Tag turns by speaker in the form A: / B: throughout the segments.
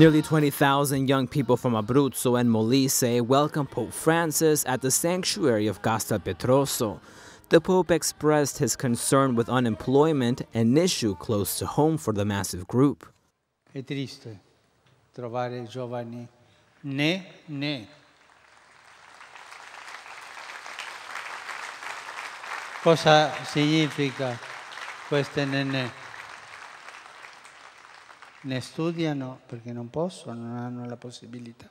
A: Nearly 20,000 young people from Abruzzo and Molise welcome Pope Francis at the sanctuary of Castel Petroso. The Pope expressed his concern with unemployment, an issue close to home for the massive group.
B: È triste trovare giovani né né. Cosa significa queste nenne? né studiano perché non possono, non hanno la possibilità,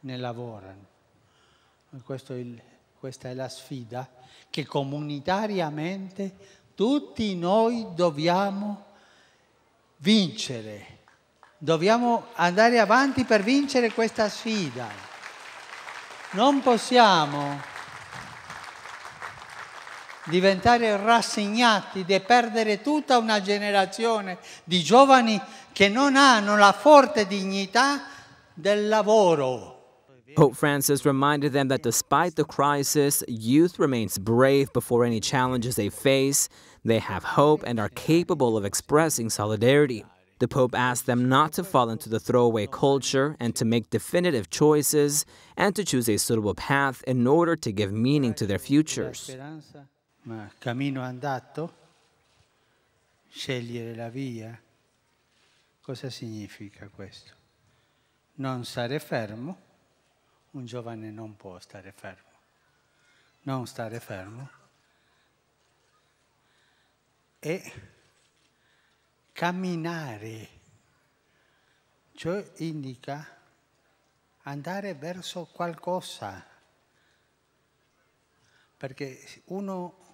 B: né lavorano. È il, questa è la sfida che comunitariamente tutti noi dobbiamo vincere. Dobbiamo andare avanti per vincere questa sfida. Non possiamo diventare rassegnati perdere tutta una generazione di giovani che non hanno la forte dignità
A: del lavoro. Pope Francis reminded them that despite the crisis, youth remains brave before any challenges they face. They have hope and are capable of expressing solidarity. The Pope asked them not to fall into the throwaway culture and to make definitive choices and to choose a suitable path in order to give meaning to their futures. ma cammino andato,
B: scegliere la via, cosa significa questo? Non stare fermo, un giovane non può stare fermo, non stare fermo e camminare, ciò cioè indica andare verso qualcosa, perché uno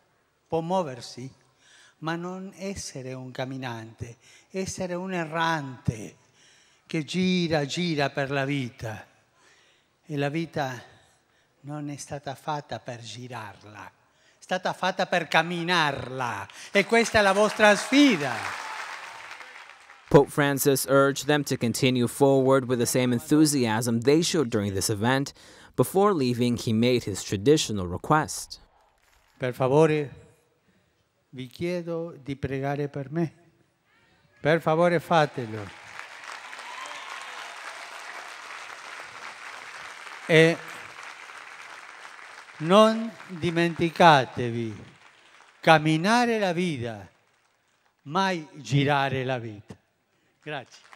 B: può muoversi, ma non essere un camminante, essere un errante che gira, gira per la vita. E la vita non è stata fatta per girarla, è stata fatta per camminarla. E questa è la vostra sfida.
A: Pope Francis urged them to continue forward with the same enthusiasm they showed during this event. Before leaving, he made his traditional request.
B: Per favore, vi chiedo di pregare per me. Per favore fatelo. E non dimenticatevi, camminare la vita, mai girare la vita. Grazie.